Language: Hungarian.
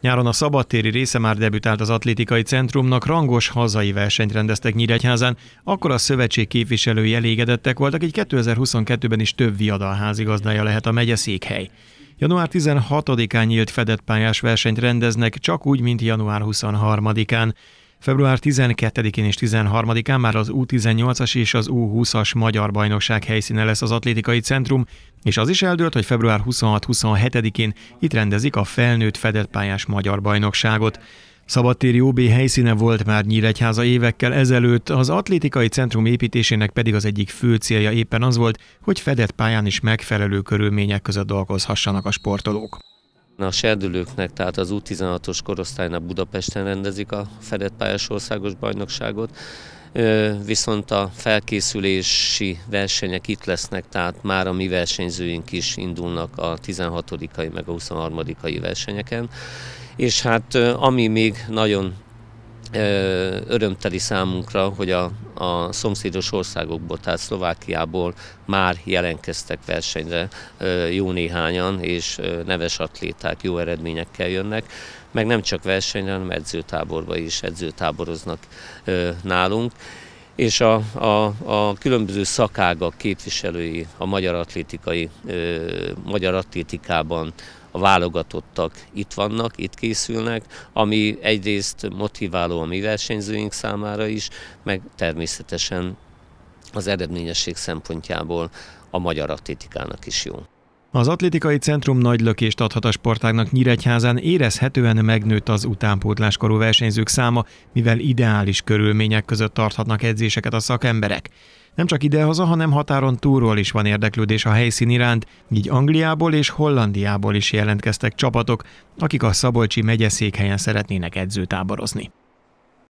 Nyáron a szabadtéri része már debütált az atlétikai centrumnak, rangos hazai versenyt rendeztek Nyíregyházán, akkor a szövetség képviselői elégedettek voltak, így 2022-ben is több viadalházigazdája lehet a megye székhely. Január 16-án nyílt fedett pályás versenyt rendeznek, csak úgy, mint január 23-án. Február 12-én és 13-án már az U18-as és az U20-as magyar bajnokság helyszíne lesz az atlétikai centrum, és az is eldőlt, hogy február 26-27-én itt rendezik a felnőtt fedett pályás magyar bajnokságot. Szabadtéri OB helyszíne volt már Nyíregyháza évekkel ezelőtt, az atlétikai centrum építésének pedig az egyik fő célja éppen az volt, hogy fedett pályán is megfelelő körülmények között dolgozhassanak a sportolók. A serdülőknek, tehát az U16-os korosztálynak Budapesten rendezik a fedett pályás országos bajnokságot, viszont a felkészülési versenyek itt lesznek, tehát már a mi versenyzőink is indulnak a 16-ai meg a 23-ai versenyeken. És hát ami még nagyon örömteli számunkra, hogy a a szomszédos országokból, tehát Szlovákiából már jelentkeztek versenyre jó néhányan, és neves atléták jó eredményekkel jönnek meg nem csak versenyre, hanem edzőtáborba is edzőtáboroznak nálunk és a, a, a különböző szakágak képviselői a magyar, atlétikai, ö, magyar atlétikában a válogatottak itt vannak, itt készülnek, ami egyrészt motiváló a mi versenyzőink számára is, meg természetesen az eredményesség szempontjából a magyar atlétikának is jó. Az atlétikai centrum nagy lökést adhat a sportágnak Nyíregyházán, érezhetően megnőtt az utánpótláskorú versenyzők száma, mivel ideális körülmények között tarthatnak edzéseket a szakemberek. Nem csak idehaza, hanem határon túlról is van érdeklődés a helyszín iránt, így Angliából és Hollandiából is jelentkeztek csapatok, akik a Szabolcsi megyeszékhelyen szeretnének edzőtáborozni.